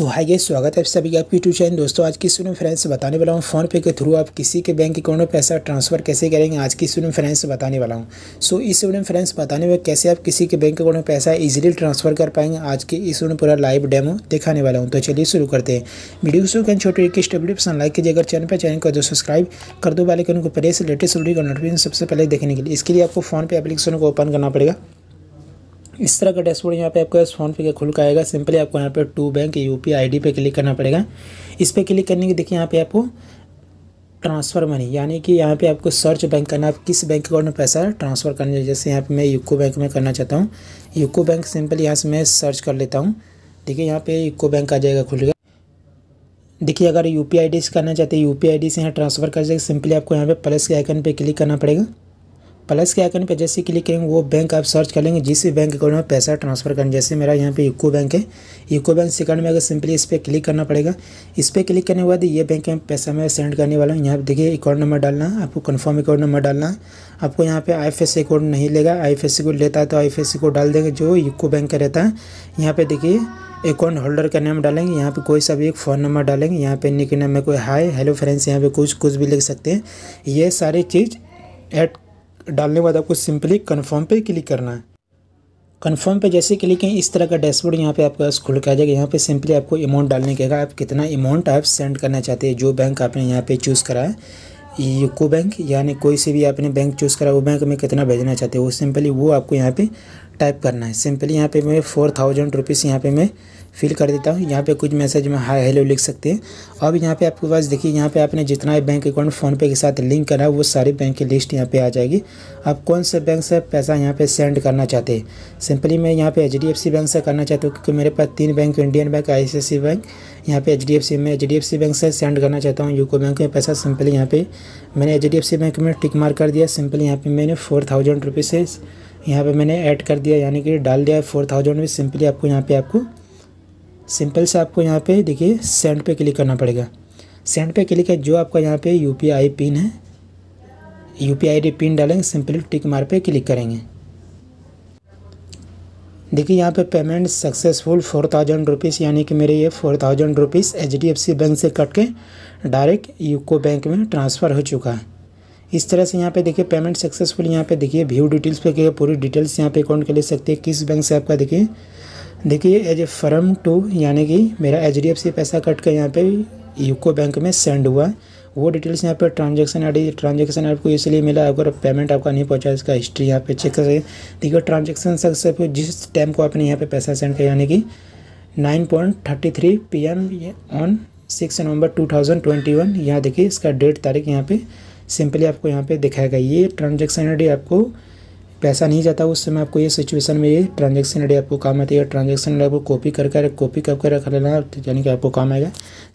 सो हाय गई स्वागत है आप सभी आपकी यूट्यूब चैनल दोस्तों आज की स्टूडेंट फ्रेंड्स बताने वाला हूँ फ़ोन पे के थ्रू आप किसी के बैंक अकाउंट में पैसा ट्रांसफ़र कैसे करेंगे आज की स्टूडेंट फ्रेंड्स बताने वाला हूँ सो so, इस स्टूडेंट फ्रेंड्स बताने में कैसे आप किसी के बैंक अकाउंट में पैसा इजिली ट्रांसफ़र कर पाएंगे आज के इस स्टूडेंट पूरा लाइव डेमो दिखाने वाला हूँ तो चलिए शुरू करते हैं वीडियो शुरू करें छोटे एक स्टेबल पसंद लाइक कीजिए अगर चैनल पर चैनल कर दो सब्सक्राइब कर दो वाले को प्रेस लेटेस्ट वीडियो का नोटिफिकेशन सबसे पहले देखने के लिए इसके लिए आपको फ़ोन पे एप्लीकेशन को ओपन करना पड़ेगा इस तरह का डैशबोर्ड यहाँ पे आपका फोन पे का खुल का आएगा सिंपली आपको यहाँ पे to bank U P I D पे क्लिक करना पड़ेगा इस पर क्लिक करने के देखिए यहाँ पे आपको ट्रांसफ़र मनी यानी कि यहाँ पे आपको सर्च बैंक करना आप किस बैंक अकाउंट में पैसा ट्रांसफ़र करना है जैसे यहाँ पे मैं यूको बैंक में करना चाहता हूँ यूको बैंक सिंपली यहाँ से मैं सर्च कर लेता हूँ देखिए यहाँ पे यूको बैंक आ जाएगा खुलेगा देखिए अगर यू पी आई डी से करना चाहते हैं यू पी आई डी से यहाँ ट्रांसफ़र कर जाएगा सिंपली आपको यहाँ पे प्लस के आइकन पे क्लिक करना पड़ेगा प्लस के आइकन पे जैसे क्लिक करेंगे वो बैंक आप सर्च कर लेंगे जिस भी बैंक अकाउंट में पैसा ट्रांसफ़र करना जैसे मेरा यहाँ पे यूको बैंक है यूको बैंक सेकंड में अगर सिंपली इस पर क्लिक करना पड़ेगा इस पर क्लिक करने के बाद ये बैंक में पैसा मैं सेंड करने वाला हूँ यहाँ पर देखिए अकाउंट नंबर डालना आपको कन्फर्म अकाउंट नंबर डालना आपको यहाँ पर आई एफ कोड नहीं लेगा आई एफ कोड लेता है तो आई एफ कोड डाल देंगे जो यूको बैंक का रहता है यहाँ पर देखिए अकाउंट होल्डर का नाम डालेंगे यहाँ पे कोई सा भी एक फ़ोन नंबर डालेंगे यहाँ पे निकल नाम में कोई हाय हेलो फ्रेंड्स यहाँ पे कुछ कुछ भी लिख सकते हैं ये सारी चीज़ ऐड डालने के बाद आपको सिंपली कन्फर्म पे क्लिक करना है कन्फर्म पे जैसे क्लिक करें इस तरह का डैशबोर्ड यहाँ पे आपके पास खुल के आ जाएगा यहाँ पे सिंपली आपको अमाउंट डालने के आप कितना अमाउंट आप सेंड करना चाहते हैं जो बैंक आपने यहाँ पे चूज़ करा है यूको बैंक यानी कोई से भी आपने बैंक चूज़ करा वो बैंक में कितना भेजना चाहते हो वो सिंपली वो आपको यहाँ पे टाइप करना है सिंपली यहाँ पे मैं फोर थाउजेंड रुपीज़ यहाँ पे मैं फिल कर देता हूँ यहाँ पे कुछ मैसेज में हाई हेलो लिख सकते हैं अब यहाँ पे आपके पास देखिए यहाँ पे आपने जितना भी बैंक अकाउंट फ़ोनपे के साथ लिंक करा है वो सारी बैंक की लिस्ट यहाँ पे आ जाएगी आप कौन से बैंक से पैसा यहाँ पे सेंड करना चाहते हैं सिंपली मैं यहाँ पे एच बैंक से करना चाहता हूँ क्योंकि मेरे पास तीन bank Indian bank I bank यहाँ पे एच में एच बैंक से सेंड करना चाहता हूँ यूको बैंक में पैसा सिंपली यहाँ पर मैंने एच बैंक में टिक मार कर दिया सिंपली यहाँ पर मैंने फोर थाउजेंड रुपीज़ से यहाँ पे मैंने ऐड कर दिया यानी कि डाल दिया है फोर थाउजेंड में सिंपली आपको यहाँ पे आपको सिंपल से आपको यहाँ पे देखिए सेंड पे क्लिक करना पड़ेगा सेंड पे क्लिक है जो आपका यहाँ पे यू पिन है यू पी पिन डालेंगे सिंपली टिक मार पे क्लिक करेंगे देखिए यहाँ पे payment successful four thousand rupees यानी कि मेरे ये four thousand rupees H D F C bank से कट के डायरेक्ट यूको बैंक में ट्रांसफ़र हो चुका है इस तरह से यहाँ पे देखिए पेमेंट सक्सेसफुल यहाँ पे देखिए व्यू डिटेल्स पे गए पूरी डिटेल्स यहाँ पे अकाउंट के ले सकते हैं किस बैंक से आपका देखिए देखिए एज ए फर्म टू यानी कि मेरा एच डी एफ सी पैसा कट कर यहाँ पे यूको बैंक में सेंड हुआ वो डिटेल्स यहाँ पे ट्रांजेक्शन आई ट्रांजेक्शन आपको इसलिए मिला अगर पेमेंट आपका नहीं पहुँचा इसका हिस्ट्री यहाँ पे चेक करें देखिए ट्रांजेक्शन सक्सेसफुल जिस टाइम को आपने यहाँ पे पैसा सेंड किया यानी कि nine point thirty three P M on six November two thousand twenty one यहाँ देखिए इसका डेट तारीख यहाँ पर सिंपली आपको यहाँ पे दिखाएगा ये ट्रांजेक्शन आई आपको पैसा नहीं जाता उस समय आपको ये सिचुएशन में ये ट्रांजेक्शन आई आपको काम आती है ट्रांजेक्शन आई आपको कॉपी कर कर कॉपी करके कर रख लेना यानी कि आपको काम आएगा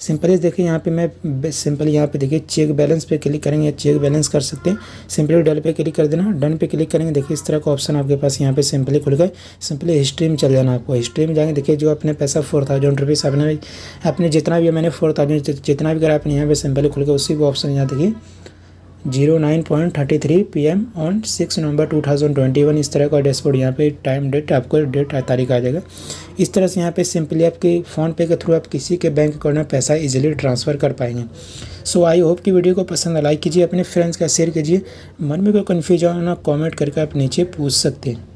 सिंपली देखिए यहाँ पे मैं सिंपली यहाँ पे देखिए चेक बैलेंस पे क्लिक करेंगे चेक बैलेंस कर सकते हैं सिंपली डल पे क्लिक कर देना डन पे क्लिक करेंगे देखिए इस तरह का ऑप्शन आपके पास यहाँ पे सिंपली खुल गए सिंपली हिस्ट्री में चल जाना आपको हिस्ट्री में जाएंगे देखिए जो अपने पैसा फोर थाउजेंड रुपीज़ अपने अपने जितना भी मैंने फोर थाउजेंड जितना भी करा आपने यहाँ पर सिंपली खुल गया उसी को ऑप्शन यहाँ देखिए zero nine point thirty three P M on six November two thousand twenty one इस तरह का डैशबोर्ड यहाँ पे टाइम डेट आपको डेट तारीख आ जाएगा इस तरह से यहाँ पे सिंपली आपके फ़ोनपे के थ्रू आप किसी के बैंक अकाउंट में पैसा इजीली ट्रांसफ़र कर पाएंगे सो आई होप कि वीडियो को पसंद लाइक कीजिए अपने फ्रेंड्स का शेयर कीजिए मन में कोई कन्फ्यूजन हो ना कॉमेंट करके आप नीचे पूछ सकते हैं